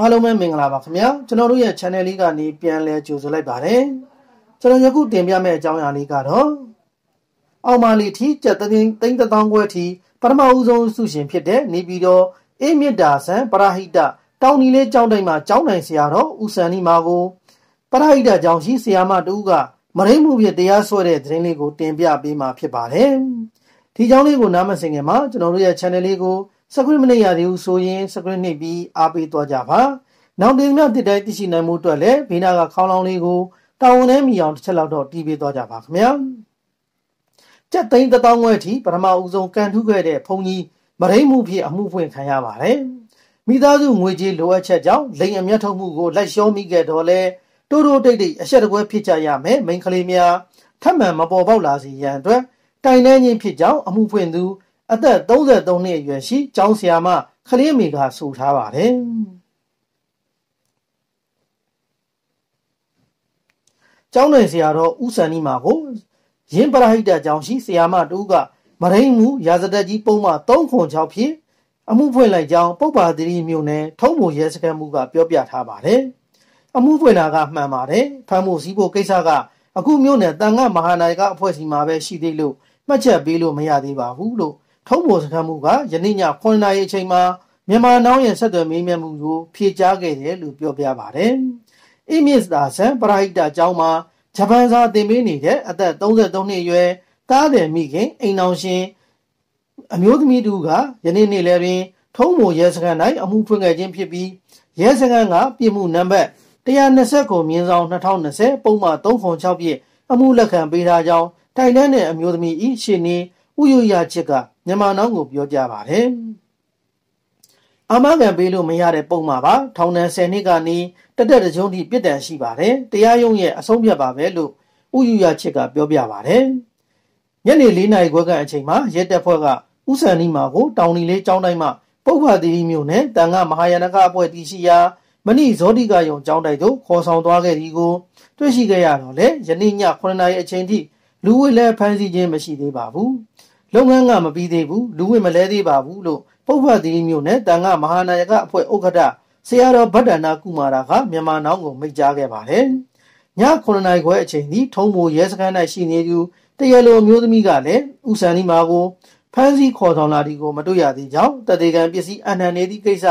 အားလုံးပဲမင်္ဂလာပါခင်ဗျာကျွန်တော်တို့ရဲ့ channel လေးကနေပြန်လည်ကြိုဆိုလိုက်ပါတယ်ကျွန်တော်ယခုတင်ပြမယ့်အကြောင်းအရာလေးကတော့အောက်မာလီထီကျက်သိန်းသိန်းတောင်းခွဲထီပထမဦးဆုံးဆုရှင်ဖြစ်တဲ့နေပြည်တော်အေမြတာဆန်ပရဟိတတောင်နီလေးကျောင်းတိုင်းမှာကျောင်းနိုင်ဆရာတော်ဦးစံနီမာကို ပရဟိတကျောင်းရှိဆရာမတူကမရိမှုဖြစ်တရားဆွဲတဲ့သတင်းလေးကို တင်ပြပေးမှာဖြစ်ပါတယ်ဒီကျောင်းလေးကိုနားမစင်ခင်မှာကျွန်တော်တို့ရဲ့ channel လေးကို subscribe မနေရသေးဘူးဆိုရင် subscribe နှိပ်ပြီးအားပေးသွားကြပါနောက်တင်မြတစ်တိုင်းသိရှိနိုင်မှုအတွက်လည်းဘေးနာကခေါင်းလောင်းလေးကိုတောင်းနဲ့မီအောင်တစ်ချက်လောက်တော့တီးပေးသွားကြပါခင်ဗျာကျက်သိန်းတစ်တောင်းခွဲအထိပထမဦးဆုံးကန်ထုခဲ့တဲ့ဘုံကြီးမရိမှုဖြစ်အမှုဖွင့်ခံရပါတယ်မိသားစုငွေကြေးလိုအပ်ချက်ကြောင့်လိန်အမျက်ထုတ်မှုကိုလိုက်လျှောမိခဲ့တော့လဲတိုးတိုးတိတ်တိတ်အဆက်တကွဲဖြစ်ကြရမယ်မိန်းကလေးများထပ်မံမပေါ်ပေါက်လာစေရန်အတွက်တိုင်တန်းခြင်းဖြစ်ကြောင်းအမှုဖွင့်သူအသက်33နှစ်အရွယ်ရှိကျောင်းဆရာမခလေးမေကဆိုထားပါတယ်။ကျောင်းတွင်ဆရာတော်ဦးစံနီမာကိုရင်းပရဟိတကျောင်းရှိဆရာမတူကမရိန်မူရာဇတက်ကြီးပုံမှန်306ဖြင့်အမှုဖွင့်လိုက်ကြောင်းပုပ္ပါတိမြို့နယ်ထုံးမူရဲစခန်းမှုကပြောပြထားပါတယ်။အမှုဖွင့်တာကမှန်ပါတယ်။ဖမ်းမှုစည်းဖို့ကိစ္စကအခုမြို့နယ်တန်ခတ်မဟာနာယကအဖွဲ့အစည်းမှာပဲရှိသေးလို့မှတ်ချက်ပေးလို့မရသေးပါဘူးလို့ထုံးပေါ်စခန်းမှုကယနေ့ည9နာရီအချိန်မှာမြန်မာနောင်းရဲ့ဆက်သွယ်မေးမြန်းမှုကိုဖြေကြားခဲ့တယ်လို့ပြောပြပါတယ်။ Image သာဆန်ပရာဟိတအကြောင်းမှာဂျပန်စာသင်ပေးနေတဲ့အသက်33နှစ်အရွယ်တားတယ်မိခင်အိမ်အောင်ရှင်အမျိုးသမီးတူကယနေ့နေ့လယ်တွင်ထုံးပေါ်ရဲစခန်း၌အမှုဖွင့်ခဲ့ခြင်းဖြစ်ပြီးရဲစခန်းကပြည်မှုနံပါတ်120ကိုမြင်းဆောင်2020ပုံမှန်306ပြည့်အမှုလက်ခံပေးထားကြောင်းတိုင်တန်းတဲ့အမျိုးသမီးဤရှင်နေဥယျာချစ်ကမြန်မာနောင်းကိုပြောကြပါတယ်။အမခံပေးလို့မရတဲ့ပုံမှာပါထောင်ဒဏ်10နှစ်ကနေတက်တက်တကြုံထိပြစ်ဒဏ်ရှိပါတယ်။တရားရုံးရဲ့အဆုံးဖြတ်ပါပဲလို့ဥယူရချစ်ကပြောပြပါတယ်။ညနေ၄နာရီခွဲကအချိန်မှာရဲတပ်ဖွဲ့ကဥဆန်နီမာကိုတောင်နီလေးကျောင်းတိုင်းမှာပုပ္ပတိမျိုးနဲ့တန်ခမဟာယာနကအဖွဲ့တီရှိရာမဏိဇောတိကယုံကျောင်းတိုက်သို့ခေါ်ဆောင်သွားခဲ့ဒီကိုတွေ့ရှိခဲ့ရတော့လေယနေ့ည9နာရီအချိန်ထိလူဝိလဲဖမ်းဆီးခြင်းမရှိသေးပါဘူးလုပ်ငန်းကမပြီးသေးဘူးလူဝင်မလဲသေးပါဘူးလို့ပုဗ္ဗသီမျိုးနဲ့တန်ခမဟာနာယကအဖွဲ့ဥက္ကဋ္ဌဆရာတော်ဗဒ္ဒနာကုမာရာကမြန်မာနောင်ကိုမိတ်ကြားခဲ့ပါတယ်။ည9နာရီခွဲအချိန်ဒီထုံးမိုရဲစခန်း၌ရှိနေသူတရားလိုမျိုးသမီးကလည်းဥဆန်ဒီမာကိုဖမ်းဆီးခေါ်ဆောင်လာသည်ကို မတွေ့ရသေးကြောင်းတတိကံပစ္စည်းအနှံနေသည့်ကိစ္စ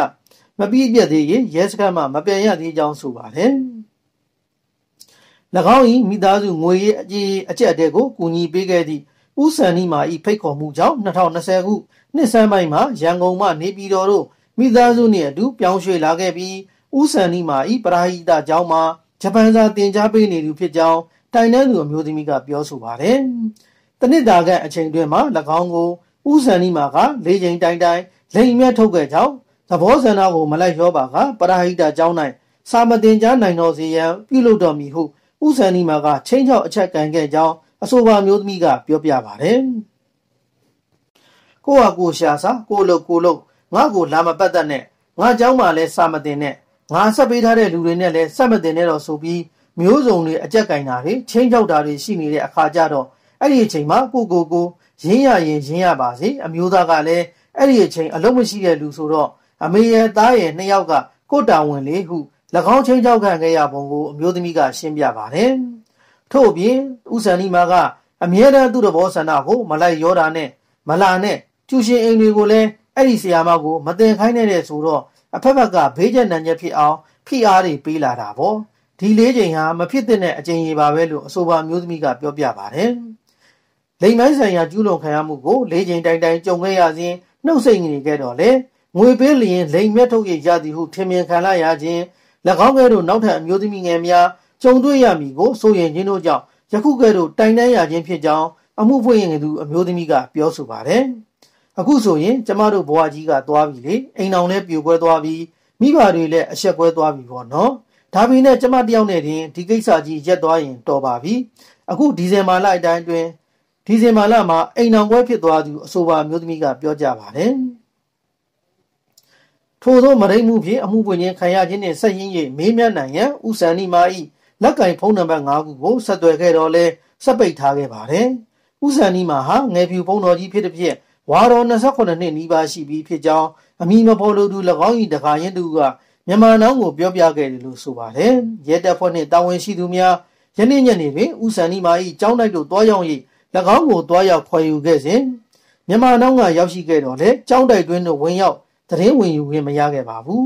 မပြည့်ပြည့်သေးရင်ရဲစခန်းမှမပြန်ရသေးကြောင်းဆိုပါတယ်။၎င်း၏မိသားစုငွေရေးအကြီးအကျက်အတဲကို ကူညီပေးခဲ့သည့်ဥဆန်နီမာဤဖိတ်ခေါ်မှုကြောင့်2020ခုနှစ်ဆန်းပိုင်းမှာရန်ကုန်မှနေပြည်တော်သို့မိသားစုနှင့်အတူပြောင်းရွှေ့လာခဲ့ပြီးဥဆန်နီမာဤပရာဟိတကျောင်းမှာဂျပန်စာသင်ကြားပေးနေသူဖြစ်ကြောင်းတိုင်တန်းသူအမျိုးသမီးကပြောဆိုပါတယ်။တနစ်တာကအချိန်တွင်းမှာ၎င်းကိုဥဆန်နီမာက၄ချိန်တိုင်တိုင်လိန်မြတ်ထုတ်ခဲ့ကြောင်းသဘောဆန္ဒကိုမလိုက်ရောပါကပရာဟိတကျောင်း၌စာမတင်ကြားနိုင်တော်စီရန်ပြုလုပ်တော်မူဟုဥဆန်နီမာကချင်းချောက်အချက်ကန်ခဲ့ကြောင်းအဆိုပါမျိုးသမီးကပြောပြပါတယ်ကိုကကိုရှာစာကိုလို့ကိုလို့ငါ့ကိုလာမပတ်သက်နဲ့ငါเจ้าမှလည်းစာမတင်နဲ့ငါဆက်ပေးထားတဲ့လူတွေနဲ့လည်းဆက်မတင်နဲ့တော့ဆိုပြီးမျိုးစုံတွေအကြက်ကင်တာတွေချင်းချောက်တာတွေရှိနေတဲ့အခါကျတော့အဲ့ဒီအချိန်မှာကိုကိုကိုရင်းရရင်ရင်းရပါစေအမျိုးသားကလည်းအဲ့ဒီအချိန်အလုံးမရှိတဲ့လူဆိုတော့အမေရဲ့သားရဲ့နှစ်ယောက်ကကိုတာဝန်လေးဟု၎င်းချင်းချောက်ခံခဲ့ရပုံကိုအမျိုးသမီးကရှင်းပြပါတယ်။ထို့ပြင်ဥစံနီမာကအမြဲတမ်းသူ့တဘောဆန္ဒကိုမလိုက်ရောတာနဲ့မလာနဲ့ကျူရှင်အိမ်တွေကိုလည်းအဲ့ဒီဆရာမကိုမတင်ခိုင်းနေတဲ့ဆိုတော့အဖက်ဖက်ကဘေးကျနံချက်ဖြစ်အောင်ဖိအားတွေပေးလာတာပေါ့ဒီလေးချိန်ဟာမဖြစ်တဲ့အချိန်ကြီးပါပဲလို့အဆိုပါမျိုးသမီးကပြောပြပါတယ်လိမ်မိုင်းဆိုင်ရာကျူးလွန်ခံရမှုကိုလေးချိန်တိုင်တိုင်ကြုံခဲ့ရစဉ်နှုတ်ဆက်နေခဲ့တော့လေငွေပေးလျင်လိမ်မျက်ထုတ်ရရသည်ဟုထင်မြင်ခံလာရခြင်း၎င်းကဲ့သို့နောက်ထပ်အမျိုးသမီးငယ်များကြုံတွေ့ရမည်ကိုဆိုရင်ခြင်းတို့ကြောင့်ယခုကဲ့သို့တိုင်တန်းရခြင်းဖြစ်ကြောင်းအမှုဖွင့်ရင်သူအမျိုးသမီးကပြောဆိုပါတယ်။အခုဆိုရင်ကျမတို့ဘဝကြီးကသွားပြီလေအိမ်အောင်လည်းပြိုကွဲသွားပြီမိဘတွေလည်းအဆက်ကွဲသွားပြီပေါ့နော်။ဒါပေမဲ့ကျမတယောက်နဲ့တင်ဒီကိစ္စကြီးရက်သွားရင်တော်ပါပြီ။အခုဒီဇင်ဘာလအတိုင်းအတွင်းဒီဇင်ဘာလမှာအိမ်အောင်ကွဲဖြစ်သွားသူအဆိုပါမျိုးသမီးကပြောကြပါတယ်။ထို့သောမရိမှုဖြင့်အမှုပွင့်ခြင်းခံရခြင်းနှင့်ဆက်ရင်း၍မေးမြန်းနိုင်ရန်ဥစံနီမာ၏လက်ကင်ဖုန်းနံပါတ်5ခုကိုဆက်သွယ်ခဲ့တော့လဲစက်ပိတ်ထားခဲ့ပါတယ်။ဦးစံနီမာဟာငယ်ဖြူဖုန်းတော်ကြီးဖြစ်တဲ့ဖြစ်ဝါတော်28နှစ်နီးပါးရှိပြီဖြစ်ကြောင်းအမိမဖော်လို့သူ၎င်း၏တခါရင်သူကမြန်မာနောင်ကိုပြောပြခဲ့တယ်လို့ဆိုပါတယ်။ရဲတပ်ဖွဲ့နှင့်တာဝန်ရှိသူများယနေ့ညနေတွင်ဦးစံနီမာ၏ကျောင်းတိုက်သို့တွားရောက်၍၎င်းကိုတွားရောက်ခေါ်ယူခဲ့စဉ်မြန်မာနောင်ကရောက်ရှိခဲ့တော့လဲကျောင်းတိုက်တွင်သို့ဝင်ရောက်သတင်းဝင်ယူခွင့်မရခဲ့ပါဘူး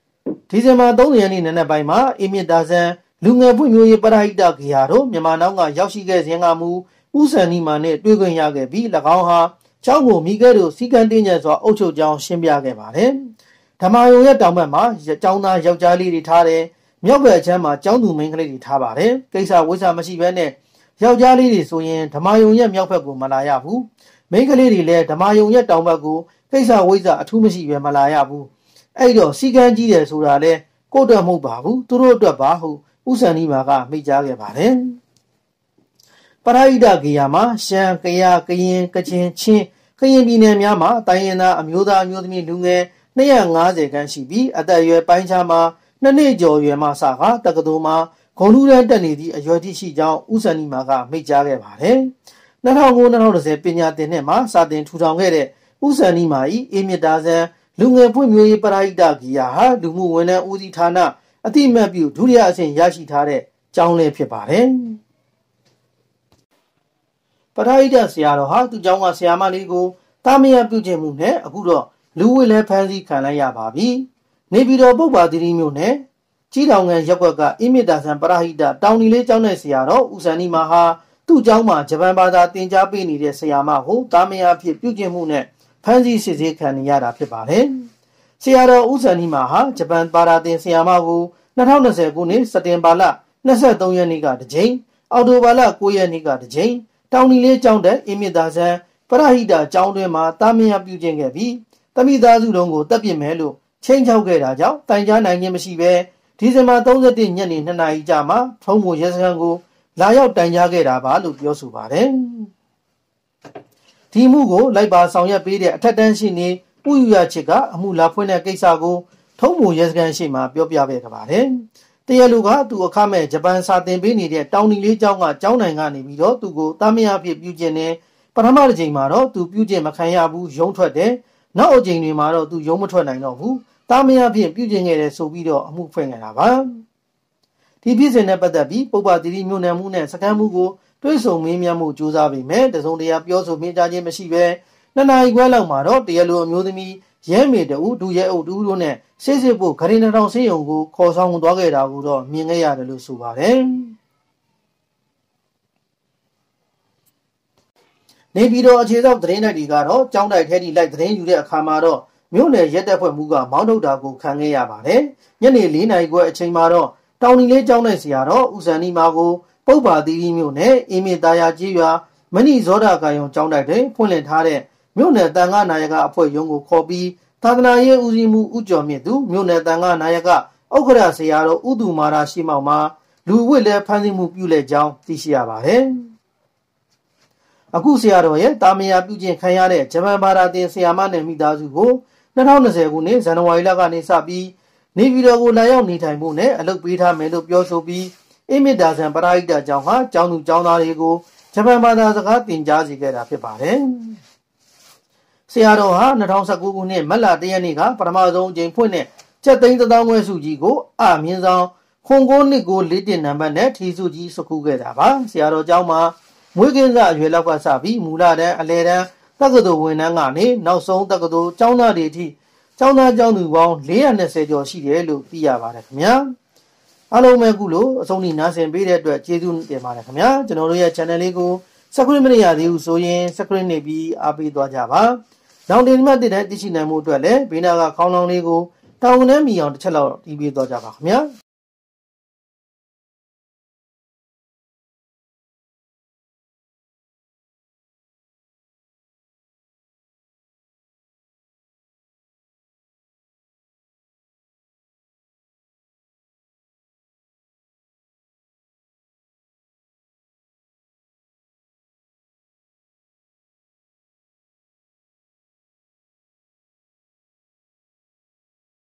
။ဒီဇင်ဘာ3ရက်နေ့နံနက်ပိုင်းမှာအင်းမြင့်တာဆန်းလူငယ်ပွင့်မျိုးရေးပရဟိတဂေဟာတို့မြန်မာနောက်ကရောက်ရှိခဲ့စဉ်ကမူဥစံနီမာနဲ့တွေ့ခွင့်ရခဲ့ပြီး၎င်းဟာချောင်းကိုမိခဲ့တို့စီကံတင်းညံစွာအုပ်ချုပ်ကြောင်းရှင်းပြခဲ့ပါတယ်။ဓမ္မယုံရဲ့တောင်ဘက်မှာចောင်းသားယောက်ျားလေးတွေထားတယ်။မြောက်ဘက်အချမ်းမှာចောင်းသူမိန်းကလေးတွေထားပါတယ်။ကိစ္စဝိစ္စမရှိဘဲနဲ့ယောက်ျားလေးတွေဆိုရင်ဓမ္မယုံရဲ့မြောက်ဘက်ကိုမလာရဘူး။မိန်းကလေးတွေလည်းဓမ္မယုံရဲ့တောင်ဘက်ကိုကိစ္စဝိစ္စအထူးမရှိဘဲမလာရဘူး။အဲ့တော့စီကံကြီးတယ်ဆိုတာလဲကိုယ့်အတွက်မဟုတ်ပါဘူး။သူတို့အတွက်ပါဟုတ်။ဥစံဒီမာကမိတ်ကြားခဲ့ပါတယ်ပရဟိတဂေယမှာရှမ်း၊ကယား၊ကရင်၊ကချင်၊ချင်းကရင်ပြည်နယ်များမှာတိုင်းရင်းသားအမျိုးသားအမျိုးသမီးလူငယ်250ခန်းရှိပြီးအသက်အရွယ်ပိုင်းခြားမှာနှစ်နှစ်ကျော်ရွယ်မှစကားတက္ကသိုလ်မှာဂုံလူရန်တက်နေသည့်အရွယ်တိရှိကြောင်းဥစံဒီမာကမိတ်ကြားခဲ့ပါတယ်2009-2010ပညာသင်နှစ်မှာစာတင်ထူထောင်ခဲ့တဲ့ဥစံဒီမာ၏အေမြတာဇန်လူငယ်ဖွံ့ဖြိုးရေးပရဟိတဂီယာဟာလူမှုဝန်ထမ်းဦးစီးဌာနအတိမတ်ပြုဒုတိယအဆင့်ရရှိထားတဲ့ကျောင်းလေးဖြစ်ပါတယ်ပထမဆရာတော်ဟာသူကျောင်းကဆရာမလေးကိုတာမယပြုခြင်းမှုနဲ့အခုတော့လူဝိလဲဖမ်းဆီးခံလိုက်ရပါပြီနေပြည်တော်ပုဗ္ဗာသီရိမြို့နယ်ကြီးတောင်ငံရပ်ကွက်ကအင်မီတာဆန်ပရဟိတတောင်ဒီလေးကျောင်းတဲ့ဆရာတော်ဦးစံနီမဟာသူ့ကျောင်းမှာဂျပန်ဘာသာသင်ကြားပေးနေတဲ့ဆရာမဟုတ်တာမယအဖြစ်ပြုကျင့်မှုနဲ့ဖမ်းဆီးစစ်ဆေးခံရတာဖြစ်ပါတယ်။ဆရာတော်ဦးဇန်နီမာဟာဂျပန်ပါရာတင်ဆရာမကို2020ခုနှစ်စက်တင်ဘာလ23ရက်နေ့ကတစ်ကြိမ်အောက်တိုဘာလ9ရက်နေ့ကတစ်ကြိမ်တောင်နီလေးကျောင်းတက်အင်းမြစ်သားဆန်းပရဟိတကျောင်းတွင်မှတာမယပြုခြင်းခဲ့ပြီးတမိသားစုလုံးကိုတပ်ပစ်မယ်လို့ချိန်ချောက်ခဲ့တာကြောင့်တိုင်ကြားနိုင်ခြင်းမရှိဘဲဒီဇင်ဘာ31ညနေ2နာရီကြာမှထုံးကိုရဲစခန်းကိုလာရောက်တိုင်ကြားခဲ့တာပါလို့ပြောဆိုပါတယ်။ဒီမှုကိုလိုက်ပါဆောင်ရွက်ပေးတဲ့အထက်တန်းရှိနေပူရချစ်ကအမှုလာဖွင့်တဲ့ကိစ္စကိုထုံးမူရဲစခန်းရှိမှပြောပြပေးခဲ့ပါတယ်။တရလူကသူအခမဲ့ဂျပန်စာသင်ပေးနေတဲ့တောင်တီလေးကျောင်းကကျောင်းနိုင်ကနေပြီးတော့သူကိုတာမယအဖြစ်ပြုကျင်တယ်။ပထမတစ်ချိန်မှာတော့သူပြုကျင်မခံရဘူးရုံးထွက်တယ်။နောက်အချိန်တွေမှာတော့သူရုံးမထွက်နိုင်တော့ဘူး။တာမယအဖြစ်ပြုကျင်ခဲ့တယ်ဆိုပြီးတော့အမှုဖွင့်ခဲ့တာပါ။ဒီဖြစ်စဉ်နဲ့ပတ်သက်ပြီးပုပ္ပတိတိမြို့နယ်မှုနဲ့စကမ်းမှုကိုတွဲဆုံမင်းမြတ်မှုစူးစမ်းပြီးမယ်။တစုံတရာပြောဆိုမိကြခြင်းမရှိဘဲနှစ်နာရီခွဲလောက်မှာတော့တရားလိုအမျိုးသမီးရဲမေတူဒူရဲအုပ်တူတို့နဲ့စစ်စစ်ဖို့ဂရင်တောင်ဆေးရုံကိုခေါ်ဆောင်သွားခဲ့တာကိုတော့မြင်ခဲ့ရတယ်လို့ဆိုပါတယ်နေပြည်တော်အခြေဆောက်သတင်းတိုက်တွေကတော့ကြောင်းတိုက်ထဲထိလိုက်သတင်းယူတဲ့အခါမှာတော့မြို့နယ်ရက်တက်ဖွဲ့မှုကမောင်းထုတ်တာကိုခံခဲ့ရပါတယ်။ညနေ၄နာရီခွဲအချိန်မှာတော့တောင်ဒီလေးကြောင်းတိုက်ဆရာတော်ဦးဇန်နီမာကိုပုပ္ပါသီရီမြို့နယ်အင်းမြသားရကြီးရွာမဏိဇောဒကာယုံကြောင်းတိုက်တွင်ဖွင့်လှစ်ထားတဲ့မြို့နယ်တန်ခါနာယကအဖွဲ့ရုံးကိုခေါ်ပြီးသာသနာရေးဦးစီးမှုဦးကျော်မြင့်သူမြို့နယ်တန်ခါနာယကဥက္ကရာဆရာတော်ဥသူမာရာရှိမောက်မှာ လူဝိလဲဖမ်းဆီးမှုပြုလက်ကြောင်းသိရှိရပါတယ်။အခုဆရာတော်ရဲ့တာမယာပြုကျင့်ခံရတဲ့ဂျပန်ဘာသာသင်ဆရာမနဲ့မိသားစုကို2020ခုနှစ်ဇန်နဝါရီလကနေစပြီးနေပြည်တော်ကိုလာရောက်နေထိုင်ဖို့နဲ့အလုပ်ပေးထားမယ်လို့ပြောဆိုပြီးအင်မီဒါဆန်ပရာဟိတကျောင်းဟာကျောင်းသူကျောင်းသားတွေကိုဂျပန်ဘာသာစကားသင်ကြားစီခဲ့တာဖြစ်ပါတယ်။ဆရာတော်ဟာ2019ခုနှစ်မတ်လ1ရက်နေ့ကပထမဆုံးအကြိမ်ဖွင့်တဲ့ကျက်သိန်း1000ခွဲစုကြီးကိုအမြင့်ဆောင်ခွန်ကိုနှစ်ကို၄တင်နံပါတ်နဲ့ထီစုကြီးစကူခဲ့တာပါဆရာတော်เจ้าမှာမွေးကင်းစအရွယ်လောက်ကစပြီးမူလတန်းအလယ်တန်းတက္ကသိုလ်ဝန်ထမ်းကနေနောက်ဆုံးတက္ကသိုလ်ကျောင်းသားတွေအထိကျောင်းသားကျောင်းသူပေါင်း420ကျော်ရှိတယ်လို့သိရပါတယ်ခင်ဗျာအားလုံးပဲခုလို့အဆုံးထိနားဆင်ပေးတဲ့အတွက်ကျေးဇူးတင်ပါတယ်ခင်ဗျာကျွန်တော်တို့ရဲ့ channel လေးကို subscribe မလုပ်ရသေးဘူးဆိုရင် subscribe နေပြီးအားပေးသွားကြပါရောင်တင်မြတ်တဲ့တရှိနိုင်မှုအတွက်လည်းဘေးနာကခေါင်းလောင်းလေးကိုတောင်းနှမ်းမီအောင်တစ်ချက်လောက်တီးပေးသွားကြပါခင်ဗျာ။